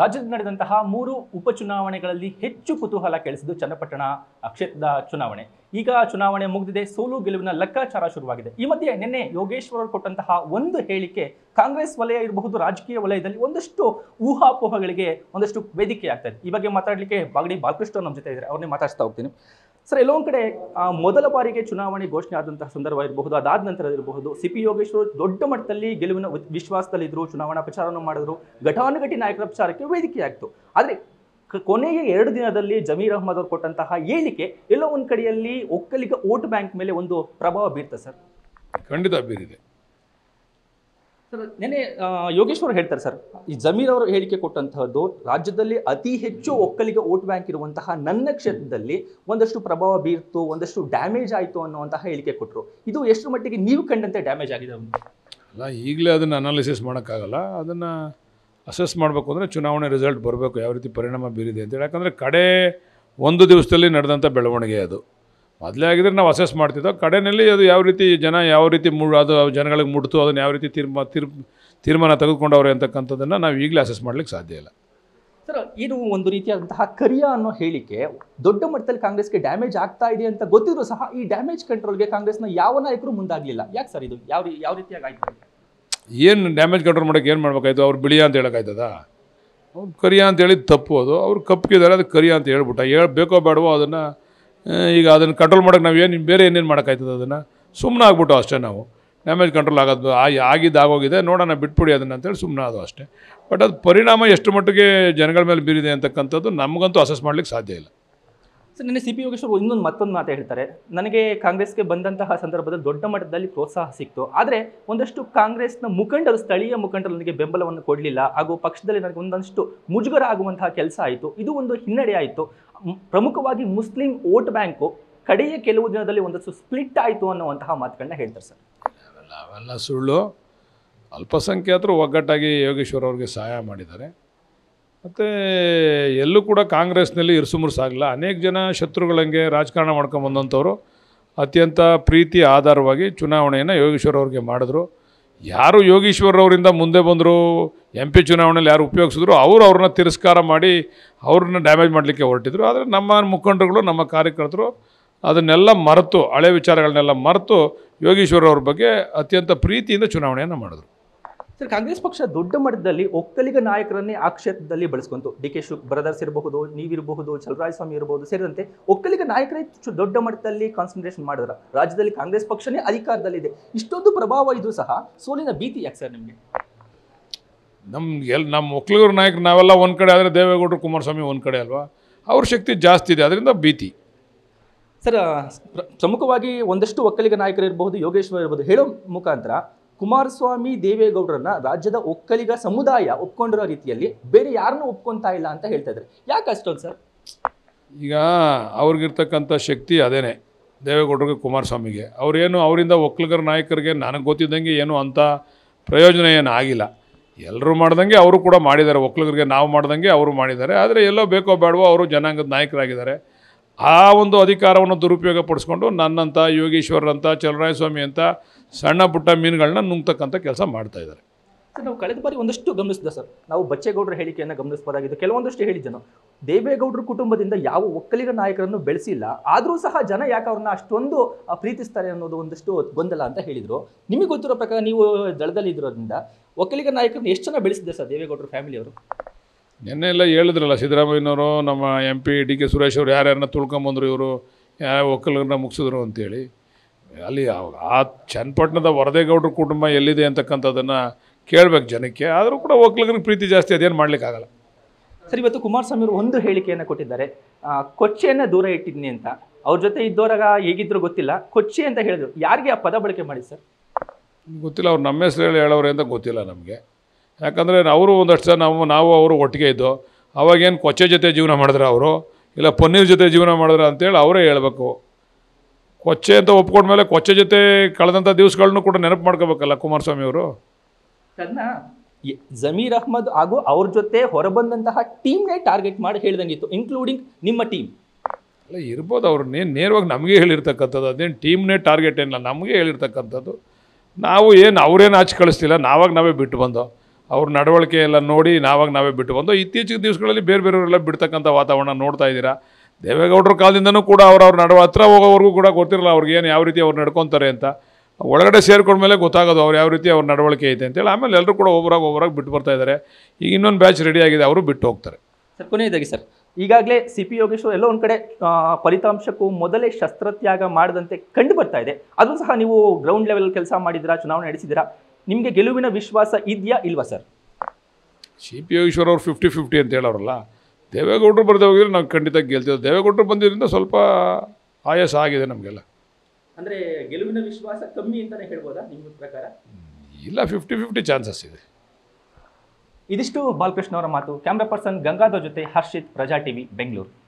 ರಾಜ್ಯದಲ್ಲಿ ನಡೆದಂತಹ ಮೂರು ಉಪಚುನಾವಣೆಗಳಲ್ಲಿ ಹೆಚ್ಚು ಕುತೂಹಲ ಕೆಳಿಸಿದ್ದು ಚನ್ನಪಟ್ಟಣ ಕ್ಷೇತ್ರದ ಚುನಾವಣೆ ಈಗ ಚುನಾವಣೆ ಮುಗಿದಿದೆ ಸೋಲು ಗೆಲುವಿನ ಲೆಕ್ಕಾಚಾರ ಶುರುವಾಗಿದೆ ಈ ಮಧ್ಯೆ ನಿನ್ನೆ ಯೋಗೇಶ್ವರ ಅವರು ಕೊಟ್ಟಂತಹ ಒಂದು ಹೇಳಿಕೆ ಕಾಂಗ್ರೆಸ್ ವಲಯ ಇರಬಹುದು ರಾಜಕೀಯ ವಲಯದಲ್ಲಿ ಒಂದಷ್ಟು ಊಹಾಪೋಹಗಳಿಗೆ ಒಂದಷ್ಟು ವೇದಿಕೆ ಆಗ್ತಾ ಇದೆ ಈ ಬಗ್ಗೆ ಮಾತಾಡಲಿಕ್ಕೆ ಬಾಗಡಿ ಬಾಲಕೃಷ್ಣ ನಮ್ಮ ಜೊತೆ ಇದ್ದಾರೆ ಅವ್ರನ್ನೇ ಮಾತಾಡ್ತಾ ಹೋಗ್ತೀನಿ ಸರ್ ಎಲ್ಲೊಂದು ಕಡೆ ಮೊದಲ ಬಾರಿಗೆ ಚುನಾವಣೆ ಘೋಷಣೆ ಆದಂತಹ ಸಂದರ್ಭ ಇರಬಹುದು ಅದಾದ ನಂತರ ಇರಬಹುದು ಸಿ ಪಿ ದೊಡ್ಡ ಮಟ್ಟದಲ್ಲಿ ಗೆಲುವಿನ ವಿಶ್ವಾಸದಲ್ಲಿದ್ದರು ಚುನಾವಣಾ ಪ್ರಚಾರವನ್ನು ಮಾಡಿದ್ರು ಘಟಾನುಘಟಿ ನಾಯಕರ ಪ್ರಚಾರಕ್ಕೆ ಆಯ್ತು ಆದರೆ ಕೊನೆಗೆ ಎರಡು ದಿನದಲ್ಲಿ ಜಮೀರ್ ಅಹ್ಮದ್ ಅವರು ಕೊಟ್ಟಂತಹ ಹೇಳಿಕೆ ಎಲ್ಲೋ ಒಂದು ಕಡೆಯಲ್ಲಿ ಒಕ್ಕಲಿಗ ವೋಟ್ ಬ್ಯಾಂಕ್ ಮೇಲೆ ಒಂದು ಪ್ರಭಾವ ಬೀರ್ತದೆ ಸರ್ ಖಂಡಿತ ಬೀರಿದೆ ಸರ್ ನೆನೆ ಯೋಗೇಶ್ವರ್ ಹೇಳ್ತಾರೆ ಸರ್ ಈ ಜಮೀರ್ ಅವರು ಹೇಳಿಕೆ ಕೊಟ್ಟಂತಹದ್ದು ರಾಜ್ಯದಲ್ಲಿ ಅತಿ ಹೆಚ್ಚು ಒಕ್ಕಲಿಗೆ ಓಟ್ ಬ್ಯಾಂಕ್ ಇರುವಂತಹ ನನ್ನ ಕ್ಷೇತ್ರದಲ್ಲಿ ಒಂದಷ್ಟು ಪ್ರಭಾವ ಬೀರ್ತು ಒಂದಷ್ಟು ಡ್ಯಾಮೇಜ್ ಆಯಿತು ಅನ್ನುವಂತಹ ಹೇಳಿಕೆ ಕೊಟ್ಟರು ಇದು ಎಷ್ಟು ಮಟ್ಟಿಗೆ ನೀವು ಕಂಡಂತೆ ಡ್ಯಾಮೇಜ್ ಆಗಿದೆ ಅಲ್ಲ ಈಗಲೇ ಅದನ್ನು ಅನಾಲಿಸಿಸ್ ಮಾಡೋಕ್ಕಾಗಲ್ಲ ಅದನ್ನು ಅಸೆಸ್ ಮಾಡಬೇಕು ಅಂದರೆ ಚುನಾವಣೆ ರಿಸಲ್ಟ್ ಬರಬೇಕು ಯಾವ ರೀತಿ ಪರಿಣಾಮ ಬೀರಿದೆ ಅಂತೇಳಿ ಯಾಕಂದರೆ ಕಡೆ ಒಂದು ದಿವಸದಲ್ಲಿ ನಡೆದಂಥ ಬೆಳವಣಿಗೆ ಅದು ಮೊದಲೇ ಆಗಿದ್ರೆ ನಾವು ಅಸೆಸ್ ಮಾಡ್ತಿದ್ದೋ ಕಡೆಯಲ್ಲಿ ಅದು ಯಾವ ರೀತಿ ಜನ ಯಾವ ರೀತಿ ಮು ಅದು ಜನಗಳಿಗೆ ಮುಟ್ತು ಅದನ್ನು ಯಾವ ರೀತಿ ತೀರ್ಮಾ ತೀರ್ ತೀರ್ಮಾನ ತೆಗೆದುಕೊಂಡವ್ರೆ ಅಂತಕ್ಕಂಥದ್ದನ್ನು ನಾವು ಈಗಲೇ ಅಸೆಸ್ ಮಾಡಲಿಕ್ಕೆ ಸಾಧ್ಯ ಇಲ್ಲ ಸರ್ ಇದು ಒಂದು ರೀತಿಯಾದಂತಹ ಕರಿಯ ಅನ್ನೋ ಹೇಳಿಕೆ ದೊಡ್ಡ ಮಟ್ಟದಲ್ಲಿ ಕಾಂಗ್ರೆಸ್ಗೆ ಡ್ಯಾಮೇಜ್ ಆಗ್ತಾ ಇದೆ ಅಂತ ಗೊತ್ತಿದ್ರು ಸಹ ಈ ಡ್ಯಾಮೇಜ್ ಕಂಟ್ರೋಲ್ಗೆ ಕಾಂಗ್ರೆಸ್ನ ಯಾವ ನಾಯಕರು ಮುಂದಾಗಲಿಲ್ಲ ಯಾಕೆ ಸರ್ ಇದು ಯಾವ ಯಾವ ರೀತಿಯಾಗಿ ಆಯ್ತು ಏನು ಡ್ಯಾಮೇಜ್ ಕಂಟ್ರೋಲ್ ಮಾಡೋಕ್ಕೆ ಏನು ಮಾಡಬೇಕಾಯ್ತು ಅವ್ರು ಬಿಳಿಯ ಅಂತ ಹೇಳೋಕ್ಕಾಯ್ತದ ಅವ್ರು ಕರಿಯ ಅಂತ ಹೇಳಿದ್ದು ತಪ್ಪು ಅದು ಅವ್ರು ಕಪ್ಪಿದ್ದಾರೆ ಅದು ಕರಿಯ ಅಂತ ಹೇಳ್ಬಿಟ್ಟ ಹೇಳ್ಬೇಕೋ ಬೇಡವೋ ಅದನ್ನು ಈಗ ಅದನ್ನು ಕಂಟ್ರೋಲ್ ಮಾಡೋಕೆ ನಾವು ಏನು ಬೇರೆ ಏನೇನು ಮಾಡೋಕ್ಕಾಯ್ತದೆ ಅದನ್ನು ಸುಮ್ಮನೆ ಆಗ್ಬಿಟ್ಟು ಅಷ್ಟೇ ನಾವು ಡ್ಯಾಮೇಜ್ ಕಂಟ್ರೋಲ್ ಆಗೋದು ಆಗಿದ್ದು ಆಗೋಗಿದೆ ನೋಡೋಣ ಬಿಟ್ಬಿಡಿ ಅದನ್ನು ಅಂತೇಳಿ ಸುಮ್ಮನೆ ಅದು ಅಷ್ಟೇ ಬಟ್ ಅದು ಪರಿಣಾಮ ಎಷ್ಟು ಮಟ್ಟಿಗೆ ಜನಗಳ ಮೇಲೆ ಬೀರಿದೆ ಅಂತಕ್ಕಂಥದ್ದು ನಮಗಂತೂ ಅಸೆಸ್ ಮಾಡ್ಲಿಕ್ಕೆ ಸಾಧ್ಯ ಇಲ್ಲ ಸರ್ ನನ್ನ ಸಿ ಪಿ ಯೋಗೇಶ್ವರ್ ಇನ್ನೊಂದು ಮತ್ತೊಂದು ಮಾತು ಹೇಳ್ತಾರೆ ನನಗೆ ಕಾಂಗ್ರೆಸ್ಗೆ ಬಂದಂತಹ ಸಂದರ್ಭದಲ್ಲಿ ದೊಡ್ಡ ಮಟ್ಟದಲ್ಲಿ ಪ್ರೋತ್ಸಾಹ ಸಿಕ್ತು ಆದರೆ ಒಂದಷ್ಟು ಕಾಂಗ್ರೆಸ್ನ ಮುಖಂಡರು ಸ್ಥಳೀಯ ಮುಖಂಡರು ನನಗೆ ಬೆಂಬಲವನ್ನು ಕೊಡಲಿಲ್ಲ ಹಾಗೂ ಪಕ್ಷದಲ್ಲಿ ನನಗೆ ಒಂದಷ್ಟು ಮುಜುಗರ ಆಗುವಂತಹ ಕೆಲಸ ಆಯಿತು ಇದು ಒಂದು ಹಿನ್ನಡೆ ಆಯಿತು ಪ್ರಮುಖವಾಗಿ ಮುಸ್ಲಿಂ ವೋಟ್ ಬ್ಯಾಂಕು ಕಡೆಯ ಕೆಲವು ದಿನದಲ್ಲಿ ಒಂದಷ್ಟು ಸ್ಪ್ಲಿಟ್ ಆಯಿತು ಅನ್ನುವಂತಹ ಮಾತುಗಳನ್ನ ಹೇಳ್ತಾರೆ ಸರ್ ಅವೆಲ್ಲ ಸುಳ್ಳು ಅಲ್ಪಸಂಖ್ಯಾತರು ಒಗ್ಗಟ್ಟಾಗಿ ಯೋಗೇಶ್ವರ್ ಅವ್ರಿಗೆ ಸಹಾಯ ಮಾಡಿದ್ದಾರೆ ಮತ್ತು ಎಲ್ಲೂ ಕೂಡ ಕಾಂಗ್ರೆಸ್ನಲ್ಲಿ ಆಗಲಿಲ್ಲ ಅನೇಕ ಜನ ಶತ್ರುಗಳಂಗೆ ರಾಜಕಾರಣ ಮಾಡ್ಕೊಂಡು ಅತ್ಯಂತ ಪ್ರೀತಿ ಆಧಾರವಾಗಿ ಚುನಾವಣೆಯನ್ನು ಯೋಗೇಶ್ವರ್ ಅವ್ರಿಗೆ ಮಾಡಿದ್ರು ಯಾರು ಯೋಗೀಶ್ವರ್ ಅವರಿಂದ ಮುಂದೆ ಬಂದರು ಎಂ ಪಿ ಚುನಾವಣೆಯಲ್ಲಿ ಯಾರು ಉಪಯೋಗಿಸಿದ್ರು ಅವರು ಅವ್ರನ್ನ ತಿರಸ್ಕಾರ ಮಾಡಿ ಅವ್ರನ್ನ ಡ್ಯಾಮೇಜ್ ಮಾಡಲಿಕ್ಕೆ ಹೊರಟಿದ್ರು ಆದರೆ ನಮ್ಮ ಮುಖಂಡರುಗಳು ನಮ್ಮ ಕಾರ್ಯಕರ್ತರು ಅದನ್ನೆಲ್ಲ ಮರೆತು ಹಳೆ ವಿಚಾರಗಳನ್ನೆಲ್ಲ ಮರೆತು ಯೋಗೀಶ್ವರ್ ಅವ್ರ ಬಗ್ಗೆ ಅತ್ಯಂತ ಪ್ರೀತಿಯಿಂದ ಚುನಾವಣೆಯನ್ನು ಮಾಡಿದ್ರು ಸರ್ ಕಾಂಗ್ರೆಸ್ ಪಕ್ಷ ದೊಡ್ಡ ಮಟ್ಟದಲ್ಲಿ ಒಕ್ಕಲಿಗ ನಾಯಕರನ್ನೇ ಆ ಕ್ಷೇತ್ರದಲ್ಲಿ ಬಳಸ್ಕೊಂತು ಡಿ ಕೆ ಶುಕ್ ಬ್ರದರ್ಸ್ ಇರಬಹುದು ನೀವಿರಬಹುದು ಚಲರಾಯ ಸ್ವಾಮಿ ಇರಬಹುದು ಸೇರಿದಂತೆ ಒಕ್ಕಲಿಗ ನಾಯಕರೇ ದೊಡ್ಡ ಮಟ್ಟದಲ್ಲಿ ಕಾನ್ಸಂಟ್ರೇಷನ್ ಮಾಡಿದ್ರ ರಾಜ್ಯದಲ್ಲಿ ಕಾಂಗ್ರೆಸ್ ಪಕ್ಷನೇ ಅಧಿಕಾರದಲ್ಲಿದೆ ಇಷ್ಟೊಂದು ಪ್ರಭಾವ ಇದು ಸಹ ಸೋಲಿನ ಭೀತಿ ಯಾಕೆ ಸರ್ ನಿಮಗೆ ನಮ್ಮ ಎಲ್ ನಮ್ಮ ಒಕ್ಕಲಿಗರ ನಾಯಕರು ನಾವೆಲ್ಲ ಒಂದು ಕಡೆ ಆದರೆ ದೇವೇಗೌಡರು ಕುಮಾರಸ್ವಾಮಿ ಒಂದು ಕಡೆ ಅಲ್ವಾ ಅವ್ರ ಶಕ್ತಿ ಜಾಸ್ತಿ ಇದೆ ಅದರಿಂದ ಭೀತಿ ಸರ್ ಪ್ರಮುಖವಾಗಿ ಒಂದಷ್ಟು ಒಕ್ಕಲಿಗ ನಾಯಕರು ಇರಬಹುದು ಯೋಗೇಶ್ವರ್ ಇರ್ಬೋದು ಹೇಳೋ ಮುಖಾಂತರ ಕುಮಾರಸ್ವಾಮಿ ದೇವೇಗೌಡರನ್ನ ರಾಜ್ಯದ ಒಕ್ಕಲಿಗ ಸಮುದಾಯ ಒಪ್ಕೊಂಡಿರೋ ರೀತಿಯಲ್ಲಿ ಬೇರೆ ಯಾರನ್ನೂ ಒಪ್ಕೊಂತಾ ಇಲ್ಲ ಅಂತ ಹೇಳ್ತಾ ಇದ್ದಾರೆ ಯಾಕೆ ಅಷ್ಟೊಂದು ಸರ್ ಈಗ ಅವ್ರಿಗಿರ್ತಕ್ಕಂಥ ಶಕ್ತಿ ಅದೇನೆ ದೇವೇಗೌಡರಿಗೆ ಕುಮಾರಸ್ವಾಮಿಗೆ ಅವರೇನು ಅವರಿಂದ ಒಕ್ಕಲಿಗರ ನಾಯಕರಿಗೆ ನನಗೆ ಗೊತ್ತಿದ್ದಂಗೆ ಏನು ಅಂತ ಪ್ರಯೋಜನ ಏನು ಆಗಿಲ್ಲ ಎಲ್ಲರೂ ಮಾಡ್ದಂಗೆ ಅವರು ಕೂಡ ಮಾಡಿದ್ದಾರೆ ಒಕ್ಕಲಿಗರಿಗೆ ನಾವು ಮಾಡ್ದಂಗೆ ಅವರು ಮಾಡಿದ್ದಾರೆ ಆದರೆ ಎಲ್ಲೋ ಬೇಕೋ ಬೇಡವೋ ಅವರು ಜನಾಂಗದ ನಾಯಕರಾಗಿದ್ದಾರೆ ಆ ಒಂದು ಅಧಿಕಾರವನ್ನು ದುರುಪಯೋಗ ಪಡಿಸ್ಕೊಂಡು ನನ್ನಂಥ ಯೋಗೀಶ್ವರರಂಥ ಚಲರಾಯಸ್ವಾಮಿ ಅಂತ ಸಣ್ಣ ಪುಟ್ಟ ಮೀನುಗಳನ್ನ ನುಂಗ್ತಕ್ಕಂಥ ಕೆಲಸ ಮಾಡ್ತಾ ಇದ್ದಾರೆ ಸರ್ ನಾವು ಕಳೆದ ಬಾರಿ ಒಂದಷ್ಟು ಗಮನಿಸಿದೆ ಸರ್ ನಾವು ಬಚ್ಚೇಗೌಡರ ಹೇಳಿಕೆಯನ್ನು ಗಮನಿಸಬಹುದಾಗಿದೆ ಕೆಲವೊಂದಷ್ಟು ಹೇಳಿ ಜನ ದೇವೇಗೌಡರ ಕುಟುಂಬದಿಂದ ಯಾವ ಒಕ್ಕಲಿಗ ನಾಯಕರನ್ನು ಬೆಳೆಸಿಲ್ಲ ಆದರೂ ಸಹ ಜನ ಯಾಕೆ ಅವ್ರನ್ನ ಅಷ್ಟೊಂದು ಪ್ರೀತಿಸ್ತಾರೆ ಅನ್ನೋದು ಒಂದಷ್ಟು ಗೊಂದಲ ಅಂತ ಹೇಳಿದರು ನಿಮಗೆ ಗೊತ್ತಿರೋ ಪ್ರಕಾರ ನೀವು ದಳದಲ್ಲಿ ಇದ್ದಿರೋದ್ರಿಂದ ಒಕ್ಕಲಿಗ ನಾಯಕರನ್ನು ಎಷ್ಟು ಜನ ಬೆಳೆಸಿದ್ದೆ ಸರ್ ದೇವೇಗೌಡರ ಫ್ಯಾಮಿಲಿಯವರು ನಿನ್ನೆ ಎಲ್ಲ ಹೇಳಿದ್ರಲ್ಲ ಸಿದ್ದರಾಮಯ್ಯನವರು ನಮ್ಮ M P D K Suresh ಅವರು ಯಾರ್ಯಾರನ್ನ ತುಳ್ಕೊಂಬಂದರು ಇವರು ಯಾವ ಒಕ್ಕಲಿಗರನ್ನ ಮುಗಿಸಿದ್ರು ಅಂತೇಳಿ ಅಲ್ಲಿ ಆ ಚನ್ನಪಟ್ಟಣದ ವರದೇಗೌಡರ ಕುಟುಂಬ ಎಲ್ಲಿದೆ ಅಂತಕ್ಕಂಥದ್ದನ್ನು ಕೇಳಬೇಕು ಜನಕ್ಕೆ ಆದರೂ ಕೂಡ ಒಕ್ಕಲಿಗರಿಗೆ ಪ್ರೀತಿ ಜಾಸ್ತಿ ಅದೇನು ಮಾಡಲಿಕ್ಕಾಗಲ್ಲ ಸರ್ ಇವತ್ತು ಕುಮಾರಸ್ವಾಮಿ ಅವರು ಒಂದು ಹೇಳಿಕೆಯನ್ನು ಕೊಟ್ಟಿದ್ದಾರೆ ಕೊಚ್ಚೆಯನ್ನು ದೂರ ಇಟ್ಟಿದ್ನಿ ಅಂತ ಅವ್ರ ಜೊತೆ ಇದ್ದೋರಾಗ ಹೇಗಿದ್ರು ಗೊತ್ತಿಲ್ಲ ಕೊಚ್ಚೆ ಅಂತ ಹೇಳಿದ್ರು ಯಾರಿಗೆ ಆ ಪದ ಬಳಕೆ ಮಾಡಿ ಸರ್ ಗೊತ್ತಿಲ್ಲ ಅವ್ರು ನಮ್ಮ ಹೆಸರು ಹೇಳಿ ಅಂತ ಗೊತ್ತಿಲ್ಲ ನಮಗೆ ಯಾಕಂದರೆ ಅವರು ಒಂದಷ್ಟು ಜನ ನಾವು ನಾವು ಅವರು ಒಟ್ಟಿಗೆ ಇದ್ದು ಅವಾಗೇನು ಕೊಚ್ಚೆ ಜೊತೆ ಜೀವನ ಮಾಡಿದ್ರೆ ಅವರು ಇಲ್ಲ ಪನ್ನೀರ್ ಜೊತೆ ಜೀವನ ಮಾಡಿದ್ರೆ ಅಂತೇಳಿ ಅವರೇ ಹೇಳಬೇಕು ಕೊಚ್ಚೆ ಅಂತ ಮೇಲೆ ಕೊಚ್ಚೆ ಜೊತೆ ಕಳೆದಂಥ ದಿವಸಗಳನ್ನು ಕೂಡ ನೆನಪು ಮಾಡ್ಕೋಬೇಕಲ್ಲ ಕುಮಾರಸ್ವಾಮಿ ಅವರು ತನ್ನ ಜಮೀರ್ ಅಹ್ಮದ್ ಹಾಗೂ ಅವ್ರ ಜೊತೆ ಹೊರಬಂದಂತಹ ಟೀಮ್ನೇ ಟಾರ್ಗೆಟ್ ಮಾಡಿ ಹೇಳಿದಂಗಿತ್ತು ಇನ್ಕ್ಲೂಡಿಂಗ್ ನಿಮ್ಮ ಟೀಮ್ ಅಲ್ಲ ಇರ್ಬೋದು ನೀನು ನೇರವಾಗಿ ನಮಗೆ ಹೇಳಿರ್ತಕ್ಕಂಥದ್ದು ಅದೇನು ಟೀಮ್ನೇ ಟಾರ್ಗೆಟ್ ಏನಿಲ್ಲ ನಮಗೆ ಹೇಳಿರ್ತಕ್ಕಂಥದ್ದು ನಾವು ಏನು ಅವರೇನು ಆಚೆ ಕಳಿಸ್ತಿಲ್ಲ ನಾವಾಗ ನಾವೇ ಬಿಟ್ಟು ಬಂದೋ ಅವ್ರ ನಡವಳಿಕೆ ಎಲ್ಲ ನೋಡಿ ನಾವಾಗ ನಾವೇ ಬಿಟ್ಟು ಬಂದೋ ಇತ್ತೀಚಿನ ದಿವಸಗಳಲ್ಲಿ ಬೇರೆ ಬೇರೆಯವರೆಲ್ಲ ಬಿಡ್ತಕ್ಕಂಥ ವಾತಾವರಣ ನೋಡ್ತಾ ಇದ್ದೀರಾ ದೇವೇಗೌಡರ ಕಾಲದಿಂದನೂ ಕೂಡ ಅವರವ್ರ ನಡುವ ಹತ್ರ ಹೋಗೋವರೆಗೂ ಕೂಡ ಗೊತ್ತಿರಲ್ಲ ಅವ್ರಿಗೆ ಏನು ಯಾವ ರೀತಿ ಅವ್ರು ನಡ್ಕೊತಾರೆ ಅಂತ ಒಳಗಡೆ ಮೇಲೆ ಗೊತ್ತಾಗೋದು ಅವ್ರು ಯಾವ ರೀತಿ ಅವ್ರ ನಡವಳಿಕೆ ಐತೆ ಅಂತೇಳಿ ಆಮೇಲೆ ಎಲ್ಲರೂ ಕೂಡ ಒಬ್ಬರಾಗ ಒಬ್ಬರಾಗಿ ಬಿಟ್ಟು ಬರ್ತಾ ಇದ್ದಾರೆ ಈಗ ಇನ್ನೊಂದು ಬ್ಯಾಚ್ ರೆಡಿ ಆಗಿದೆ ಅವರು ಬಿಟ್ಟು ಹೋಗ್ತಾರೆ ಸರ್ ಕೊನೆಯದಾಗಿ ಸರ್ ಈಗಾಗಲೇ ಸಿ ಪಿ ಯೋಗೇಶ್ವರ್ ಎಲ್ಲೋ ಒಂದು ಕಡೆ ಫಲಿತಾಂಶಕ್ಕೂ ಮೊದಲೇ ಶಸ್ತ್ರತ್ಯಾಗ ಮಾಡದಂತೆ ಕಂಡು ಬರ್ತಾ ಇದೆ ಅದು ಸಹ ನೀವು ಗ್ರೌಂಡ್ ಲೆವೆಲ್ ಕೆಲಸ ಮಾಡಿದಿರ ಚುನಾವಣೆ ನಡೆಸಿದಿರಾ ನಿಮಗೆ ಗೆಲುವಿನ ವಿಶ್ವಾಸ ಇದೆಯಾ ಇಲ್ವಾ ಸರ್ ಸಿ ಪಿ ಯೋಗೇಶ್ವರ್ ಅವರು ಫಿಫ್ಟಿ ಫಿಫ್ಟಿ ಅಂತ ಹೇಳೋರಲ್ಲ ದೇವೇಗೌಡರು ಬರದೆ ಹೋಗಿದ್ರೆ ನಾವು ಖಂಡಿತ ಗೆಲ್ತೀವಿ ದೇವೇಗೌಡರು ಬಂದಿದ್ದರಿಂದ ಸ್ವಲ್ಪ ಆಯಾಸ ಆಗಿದೆ ನಮಗೆಲ್ಲ ಅಂದರೆ ಗೆಲುವಿನ ವಿಶ್ವಾಸ ಕಮ್ಮಿ ಅಂತಲೇ ಹೇಳ್ಬೋದಾ ನಿಮ್ಮ ಪ್ರಕಾರ ಇಲ್ಲ ಫಿಫ್ಟಿ ಫಿಫ್ಟಿ ಚಾನ್ಸಸ್ ಇದೆ ಇದಿಷ್ಟು ಬಾಲಕೃಷ್ಣ ಅವರ ಮಾತು ಕ್ಯಾಮ್ರಾ ಪರ್ಸನ್ ಗಂಗಾಧರ್ ಜೊತೆ ಹರ್ಷಿತ್ ಪ್ರಜಾ ಟಿವಿ ಬೆಂಗಳೂರು